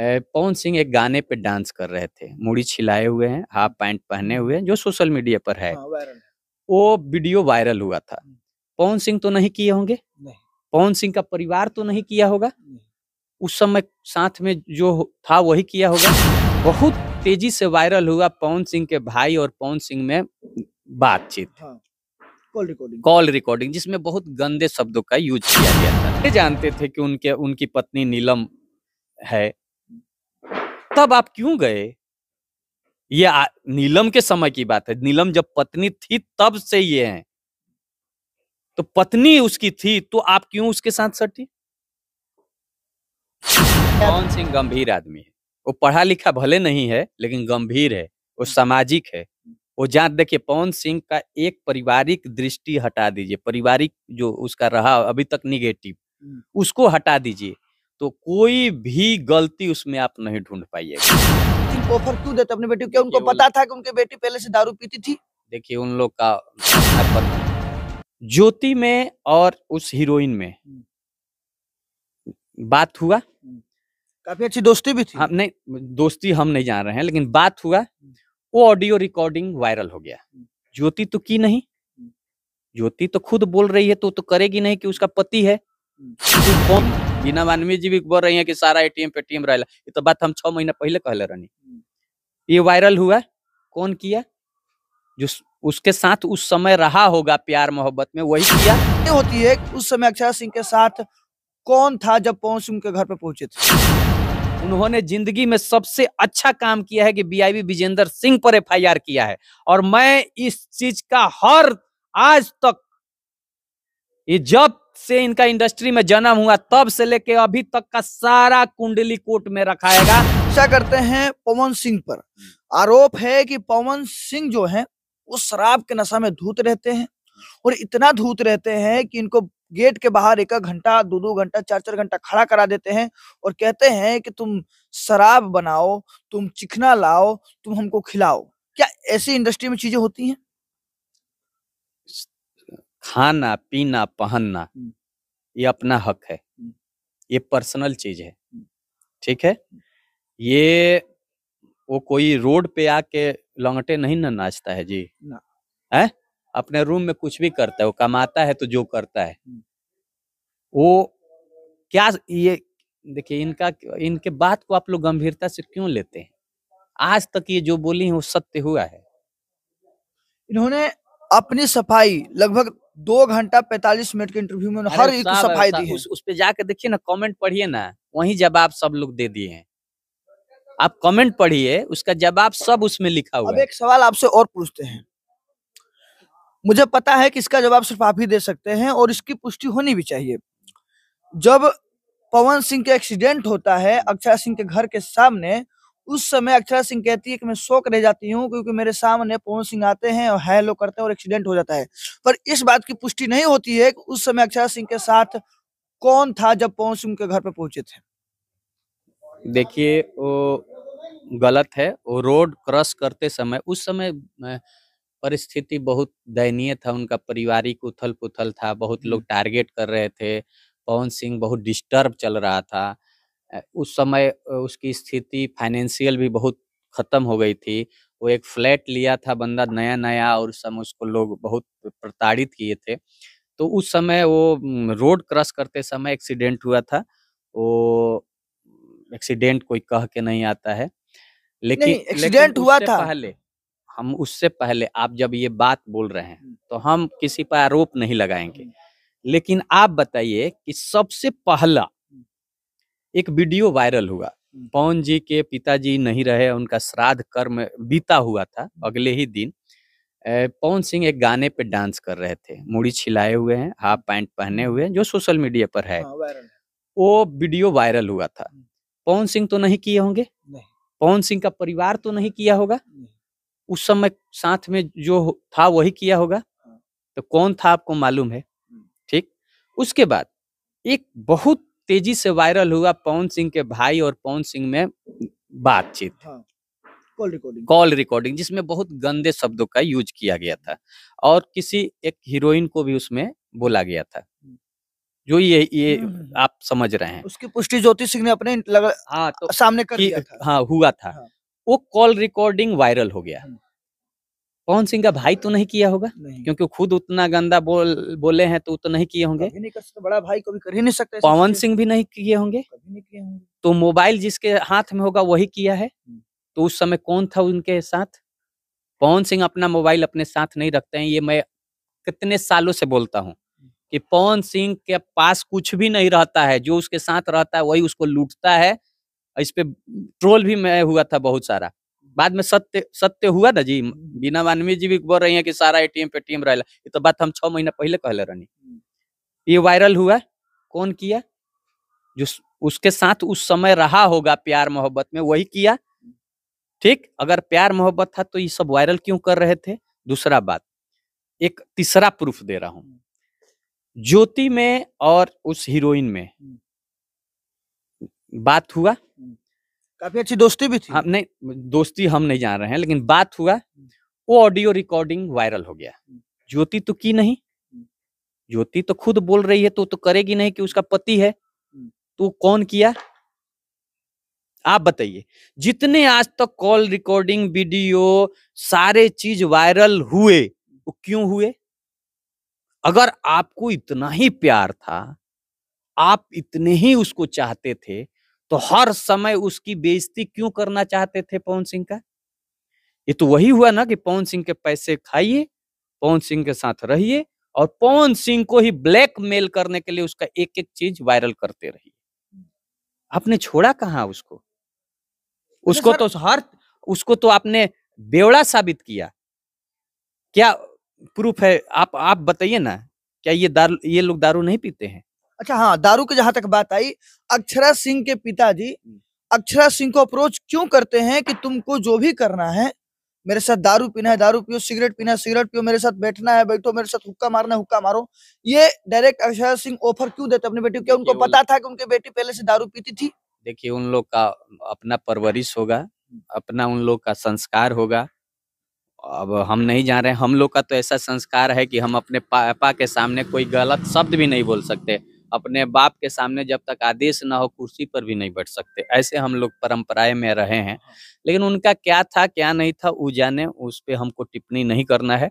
पवन सिंह एक गाने पे डांस कर रहे थे मुड़ी छिलाए हुए हैं हाफ पैंट पहने हुए हैं जो सोशल मीडिया पर है हाँ, वो वीडियो वायरल हुआ था हम्म। पवन सिंह तो नहीं किए होंगे पवन सिंह का परिवार तो नहीं किया होगा उस समय साथ में जो था वही किया होगा बहुत तेजी से वायरल हुआ पवन सिंह के भाई और पवन सिंह में बातचीत हाँ। कॉल रिकॉर्डिंग कॉल रिकॉर्डिंग जिसमें बहुत गंदे शब्दों का यूज किया गया था जानते थे कि उनके उनकी पत्नी नीलम है तब आप क्यों गए ये आ, नीलम के समय की बात है नीलम जब पत्नी थी तब से ये है तो पत्नी उसकी थी तो आप क्यों उसके साथ सटी पवन सिंह गंभीर आदमी है वो पढ़ा लिखा भले नहीं है लेकिन गंभीर है वो सामाजिक है वो जांच देखिए पवन सिंह का एक पारिवारिक दृष्टि हटा दीजिए पारिवारिक जो उसका रहा अभी तक निगेटिव उसको हटा दीजिए तो कोई भी गलती उसमें आप नहीं ढूंढ पाइएगा ऑफर क्यों देते अपने बेटी क्या उनको पता था कि उनकी बेटी पहले से दारू पीती थी देखिए उन लोग का ज्योति में और उस हीरोइन में हम्म। बात हुआ हम्म। काफी अच्छी दोस्ती भी थी हम नहीं दोस्ती हम नहीं जान रहे हैं लेकिन बात हुआ हम्म। वो ऑडियो रिकॉर्डिंग वायरल हो गया ज्योति तो की नहीं ज्योति तो खुद बोल रही है तो तो करेगी नहीं कि उसका पति है तो बिना मानवीय जीविक बोल रही है कि सारा एटीएम पेटीएम रहेला ये तो बात हम छह महीना पहले कहले रहनी ये वायरल हुआ कौन किया जो उसके साथ उस समय रहा होगा प्यार मोहब्बत में वही किया होती है उस समय अक्षय सिंह के साथ कौन था जब पवन सिंह के घर पर पहुंचे थे उन्होंने जिंदगी में सबसे अच्छा काम किया है कि बीआईबी विजेंद्र सिंह पर एफआईआर किया है और मैं इस चीज का हर आज तक ये जब से इनका इंडस्ट्री में जन्म हुआ तब से लेके अभी तक का सारा कुंडली कोर्ट में रखाएगा ऐसा करते हैं पवन सिंह पर आरोप है कि पवन सिंह जो है वो शराब के नशा में धूत रहते हैं और इतना धूत रहते हैं कि इनको गेट के बाहर एक घंटा दो दो घंटा चार चार घंटा खड़ा करा देते हैं और कहते हैं कि तुम शराब बनाओ तुम चिकना लाओ तुम हमको खिलाओ क्या ऐसी इंडस्ट्री में चीजें होती हैं खाना पीना पहनना ये अपना हक है ये पर्सनल चीज है ठीक है ये वो कोई रोड पे आके लंगटे नहीं ना नाचता है जी है अपने रूम में कुछ भी करता है वो कमाता है तो जो करता है वो क्या ये देखिए इनका इनके बात को आप लोग गंभीरता से क्यों लेते हैं आज तक ये जो बोली है वो सत्य हुआ है इन्होंने अपनी सफाई लगभग दो घंटा पैतालीस मिनट के इंटरव्यू में हर एक सफाई दी है उस, उस पे जाकर देखिए ना कमेंट पढ़िए ना वही जवाब सब लोग दे दिए हैं आप कमेंट पढ़िए उसका जवाब सब उसमें लिखा हुआ अब एक सवाल आपसे और पूछते हैं मुझे पता है कि इसका जवाब सिर्फ आप ही दे सकते हैं और इसकी पुष्टि होनी भी चाहिए जब पवन सिंह के एक्सीडेंट होता है अक्षय सिंह के घर के सामने उस समय अक्षरा सिंह कहती है कि मैं शोक रह जाती हूँ क्योंकि मेरे सामने पवन सिंह आते हैं और हैलो करते हैं और एक्सीडेंट हो जाता है पर इस बात की पुष्टि नहीं होती है कि उस समय अक्षरा सिंह के साथ कौन था जब पवन सिंह के घर पर पहुंचे थे देखिए वो गलत है वो रोड क्रॉस करते समय उस समय परिस्थिति बहुत दयनीय था उनका पारिवारिक उथल पुथल था बहुत लोग टारगेट हम्म। कर रहे थे पवन सिंह बहुत डिस्टर्ब चल रहा था उस समय उसकी स्थिति फाइनेंशियल भी बहुत ख़त्म हो गई थी वो एक फ्लैट लिया था बंदा नया नया और उस समय उसको लोग बहुत प्रताड़ित किए थे तो उस समय वो रोड क्रॉस करते समय एक्सीडेंट हुआ था वो एक्सीडेंट कोई कह के नहीं आता है लेकिन एक्सीडेंट हुआ था पहले हम उससे पहले आप जब ये बात बोल रहे हैं तो हम किसी पर आरोप नहीं लगाएंगे लेकिन आप बताइए कि सबसे पहला एक वीडियो वायरल हुआ हम्म। पवन जी के पिताजी नहीं रहे उनका श्राद्ध कर्म बीता हुआ था अगले ही दिन पवन सिंह एक गाने पे डांस कर रहे थे मुड़ी छिलाए हुए हैं हाफ हम्म। पैंट पहने हुए हैं जो सोशल मीडिया पर है हाँ, वो वीडियो वायरल हुआ था हम्म। पवन सिंह तो नहीं किए होंगे पवन सिंह का परिवार तो नहीं किया होगा उस समय साथ में जो था वही किया होगा हाँ। तो कौन था आपको मालूम है ठीक उसके बाद एक बहुत तेजी से वायरल हुआ पवन सिंह के भाई और पवन सिंह में बातचीत हाँ। कॉल रिकॉर्डिंग कॉल रिकॉर्डिंग जिसमें बहुत गंदे शब्दों का यूज किया गया था और किसी एक हीरोइन को भी उसमें बोला गया था हम्म। जो ये ये हम्म, हम्म, आप समझ रहे हैं उसकी पुष्टि ज्योति सिंह ने अपने लग, हाँ तो सामने कर दिया था हाँ हुआ था हाँ। वो कॉल रिकॉर्डिंग वायरल हो गया पवन सिंह का भाई तो नहीं किया होगा नहीं। क्योंकि खुद उतना गंदा बोल बोले हैं तो तो नहीं किए होंगे बड़ा भाई कभी कर ही नहीं सकते पवन सिंह भी नहीं किए होंगे नहीं किए होंगे तो मोबाइल जिसके हाथ में होगा वही किया है हम्म। तो उस समय कौन था उनके साथ पवन सिंह अपना मोबाइल अपने साथ नहीं रखते हैं ये मैं कितने सालों से बोलता हूँ कि पवन सिंह के पास कुछ भी नहीं रहता है जो उसके साथ रहता है वही उसको लूटता है इस पे ट्रोल भी मैं हुआ था बहुत सारा बाद में सत्य सत्य हुआ ना जी बिना मानवीय जी भी बोल रही है कि सारा एटीएम टीम रहेला ये तो बात हम छह महीना पहले कहले रहनी हम्म। ये वायरल हुआ कौन किया जो उसके साथ उस समय रहा होगा प्यार मोहब्बत में वही किया ठीक अगर प्यार मोहब्बत था तो ये सब वायरल क्यों कर रहे थे दूसरा बात एक तीसरा प्रूफ दे रहा हूं ज्योति में और उस हीरोइन में हम्म। बात हुआ काफी अच्छी दोस्ती भी थी हम हाँ, नहीं दोस्ती हम नहीं जान रहे हैं लेकिन बात हुआ वो ऑडियो रिकॉर्डिंग वायरल हो गया ज्योति तो की नहीं ज्योति तो खुद बोल रही है तो तो करेगी नहीं कि उसका पति है तो कौन किया आप बताइए जितने आज तक तो कॉल रिकॉर्डिंग वीडियो सारे चीज वायरल हुए वो क्यों हुए अगर आपको इतना ही प्यार था आप इतने ही उसको चाहते थे तो हर समय उसकी बेइज्जती क्यों करना चाहते थे पवन सिंह का ये तो वही हुआ ना कि पवन सिंह के पैसे खाइए पवन सिंह के साथ रहिए और पवन सिंह को ही ब्लैकमेल करने के लिए उसका एक एक चीज वायरल करते रहिए आपने छोड़ा कहा उसको अच्छा उसको तो हर उसको तो आपने बेवड़ा साबित किया क्या प्रूफ है आप आप बताइए ना क्या ये दारू ये लोग दारू नहीं पीते हैं अच्छा हाँ दारू की जहां तक बात आई अक्षरा सिंह के पिताजी हम्म। अक्षरा सिंह को अप्रोच क्यों करते हैं कि तुमको जो भी करना है मेरे साथ दारू पीना है दारू पियो सिगरेट पीना है सिगरेट पियो मेरे साथ बैठना है बैठो मेरे साथ हुक्का मारना है हुक्का मारो ये डायरेक्ट अक्षरा सिंह ऑफर क्यों देते अपनी बेटी क्या उनको पता था कि उनकी बेटी पहले से दारू पीती थी देखिए उन लोग का अपना परवरिश होगा अपना उन लोग का संस्कार होगा अब हम नहीं जान रहे हम लोग का तो ऐसा संस्कार है कि हम अपने पापा के सामने कोई गलत शब्द भी नहीं बोल सकते अपने बाप के सामने जब तक आदेश ना हो कुर्सी पर भी नहीं बैठ सकते ऐसे हम लोग परंपराएं में रहे हैं हाँ। लेकिन उनका क्या था क्या नहीं था वो जाने उस पर हमको टिप्पणी नहीं करना है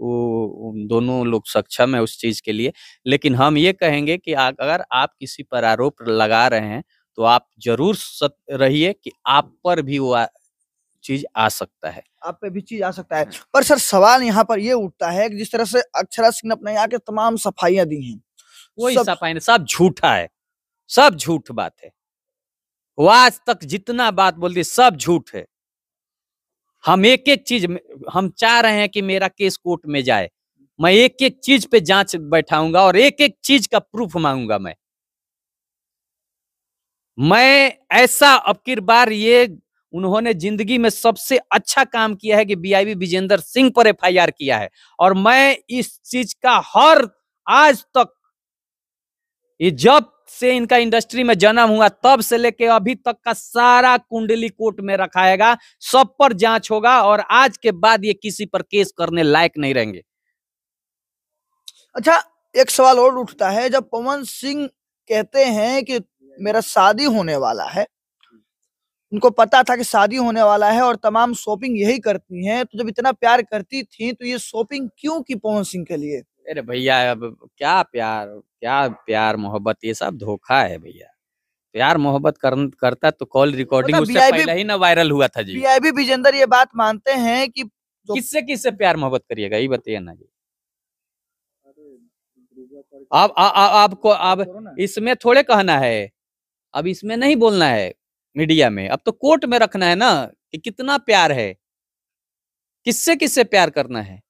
वो दोनों लोग सक्षम है उस चीज के लिए लेकिन हम ये कहेंगे कि अगर आप किसी पर आरोप लगा रहे हैं तो आप जरूर रहिए कि आप पर भी वो चीज आ सकता है आप पे भी चीज आ सकता है हाँ। पर सर सवाल यहाँ पर ये उठता है कि जिस तरह से अक्षरा सिंह ने अपने यहाँ के तमाम सफाइयां दी हैं वो हिस्सा पाएंगे सब झूठा है सब झूठ बात है वो आज तक जितना बात बोलती सब झूठ है हम एक एक चीज हम चाह रहे हैं कि मेरा केस कोर्ट में जाए मैं एक एक चीज पे जांच बैठाऊंगा और एक एक चीज का प्रूफ मांगूंगा मैं मैं ऐसा अबकिर बार ये उन्होंने जिंदगी में सबसे अच्छा काम किया है कि बीआईबी विजेंद्र सिंह पर एफआईआर किया है और मैं इस चीज का हर आज तक ये जब से इनका इंडस्ट्री में जन्म हुआ तब से लेके अभी तक का सारा कुंडली कोर्ट में रखाएगा सब पर जांच होगा और आज के बाद ये किसी पर केस करने लायक नहीं रहेंगे अच्छा एक सवाल और उठता है जब पवन सिंह कहते हैं कि मेरा शादी होने वाला है उनको पता था कि शादी होने वाला है और तमाम शॉपिंग यही करती हैं तो जब इतना प्यार करती थी तो ये शॉपिंग क्यों की पवन सिंह के लिए अरे भैया अब क्या प्यार क्या प्यार मोहब्बत ये सब धोखा है भैया प्यार मोहब्बत कर, करता तो कॉल रिकॉर्डिंग तो उससे पहले ही ना वायरल हुआ था जी बीआईबी विजेंदर ये बात मानते हैं कि तो... किससे किससे प्यार मोहब्बत करिएगा ये बताइए ना जी अब आपको अब इसमें थोड़े कहना है अब इसमें नहीं बोलना है मीडिया में अब तो कोर्ट में रखना है ना कि कितना प्यार है किससे किससे प्यार करना है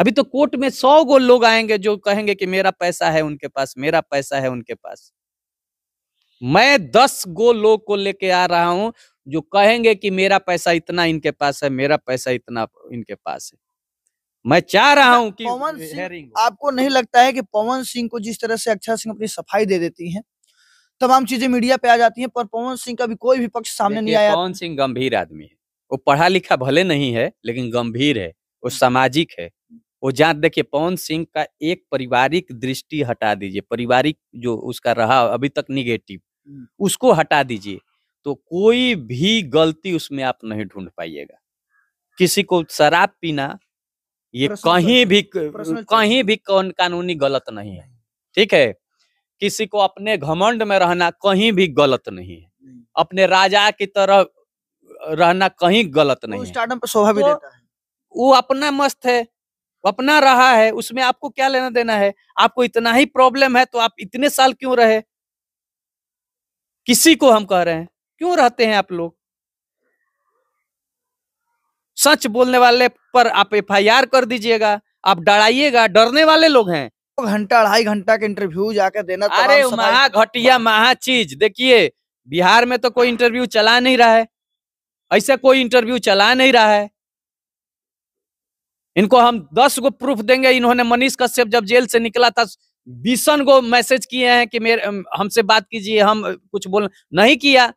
अभी तो कोर्ट में सौ गो लोग आएंगे जो कहेंगे कि मेरा पैसा है उनके पास मेरा पैसा है उनके पास मैं दस गो लोग को लेके आ रहा हूं जो कहेंगे कि मेरा पैसा इतना इनके पास है मेरा पैसा इतना इनके पास है मैं चाह रहा हूं कि पवन सिंह आपको नहीं लगता है कि पवन सिंह को जिस तरह से अक्षर सिंह अपनी सफाई दे देती हैं तमाम चीजें मीडिया पे आ जाती हैं पर पवन सिंह का भी कोई भी पक्ष सामने नहीं आया पवन सिंह गंभीर आदमी है वो पढ़ा लिखा भले नहीं है लेकिन गंभीर है वो हम्म। सामाजिक है वो जहाँ देखिए पवन सिंह का एक पारिवारिक दृष्टि हटा दीजिए पारिवारिक जो उसका रहा अभी तक निगेटिव उसको हटा दीजिए तो कोई भी गलती उसमें आप नहीं ढूंढ पाइएगा किसी को शराब पीना ये कहीं भी कहीं भी कौन कानूनी गलत नहीं है ठीक है किसी को अपने घमंड में रहना कहीं भी गलत नहीं है अपने राजा की तरह रहना कहीं गलत नहीं है स्वाभाविक तो वो अपना मस्त है अपना रहा है उसमें आपको क्या लेना देना है आपको इतना ही प्रॉब्लम है तो आप इतने साल क्यों रहे किसी को हम कह रहे हैं क्यों रहते हैं आप लोग सच बोलने वाले पर आप एफ कर दीजिएगा आप डराइएगा डरने वाले लोग हैं घंटा अढ़ाई घंटा के इंटरव्यू जाकर देना अरे महा घटिया महा चीज देखिए बिहार में तो कोई इंटरव्यू चला नहीं रहा है ऐसा कोई इंटरव्यू चला नहीं रहा है इनको हम दस गो प्रूफ देंगे इन्होंने मनीष कश्यप जब जेल से निकला था बीसन को मैसेज किए हैं कि मेरे हमसे बात कीजिए हम कुछ बोल नहीं किया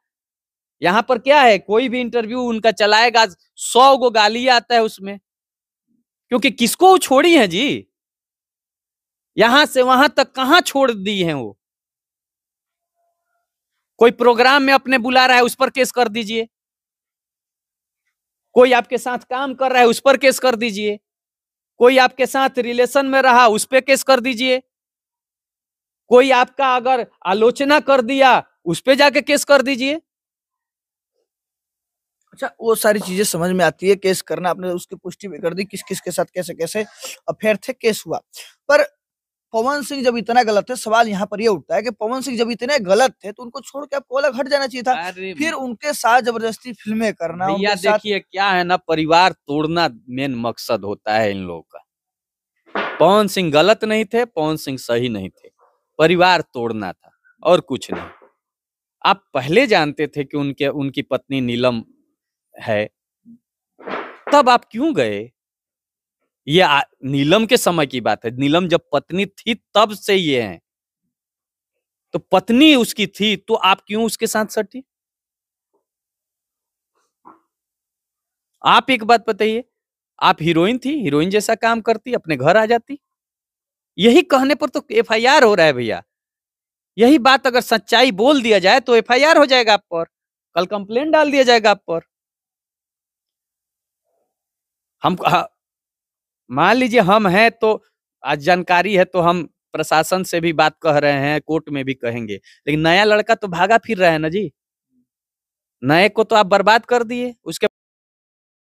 यहाँ पर क्या है कोई भी इंटरव्यू उनका चलाएगा सौ गो गाली आता है उसमें क्योंकि किसको छोड़ी है जी यहां से वहां तक कहा छोड़ दी है वो कोई प्रोग्राम में अपने बुला रहा है उस पर केस कर दीजिए कोई आपके साथ काम कर रहा है उस पर केस कर दीजिए कोई आपके साथ रिलेशन में रहा उस पर केस कर दीजिए कोई आपका अगर आलोचना कर दिया उस पर जाके केस कर दीजिए अच्छा वो सारी चीजें समझ में आती है केस करना आपने उसकी पुष्टि भी कर दी किस किस के साथ कैसे कैसे अफेयर थे केस हुआ पर पवन सिंह जब इतना गलत थे सवाल यहाँ पर ये यह उठता है कि पवन सिंह जब इतने गलत थे तो उनको छोड़ के आपको अलग हट जाना चाहिए था फिर उनके साथ जबरदस्ती फिल्में करना या देखिए क्या है ना परिवार तोड़ना मेन मकसद होता है इन लोगों का पवन सिंह गलत नहीं थे पवन सिंह सही नहीं थे परिवार तोड़ना था और कुछ नहीं आप पहले जानते थे कि उनके उनकी पत्नी नीलम है तब आप क्यों गए ये आ, नीलम के समय की बात है नीलम जब पत्नी थी तब से ये है तो पत्नी उसकी थी तो आप क्यों उसके साथ सटी आप एक बात बताइए आप हीरोइन थी हीरोइन जैसा काम करती अपने घर आ जाती यही कहने पर तो एफआईआर हो रहा है भैया यही बात अगर सच्चाई बोल दिया जाए तो एफआईआर हो जाएगा आप पर कल कंप्लेन डाल दिया जाएगा आप पर हम हाँ, मान लीजिए हम हैं तो आज जानकारी है तो हम प्रशासन से भी बात कह रहे हैं कोर्ट में भी कहेंगे लेकिन नया लड़का तो भागा फिर रहा है ना जी नए को तो आप बर्बाद कर दिए उसके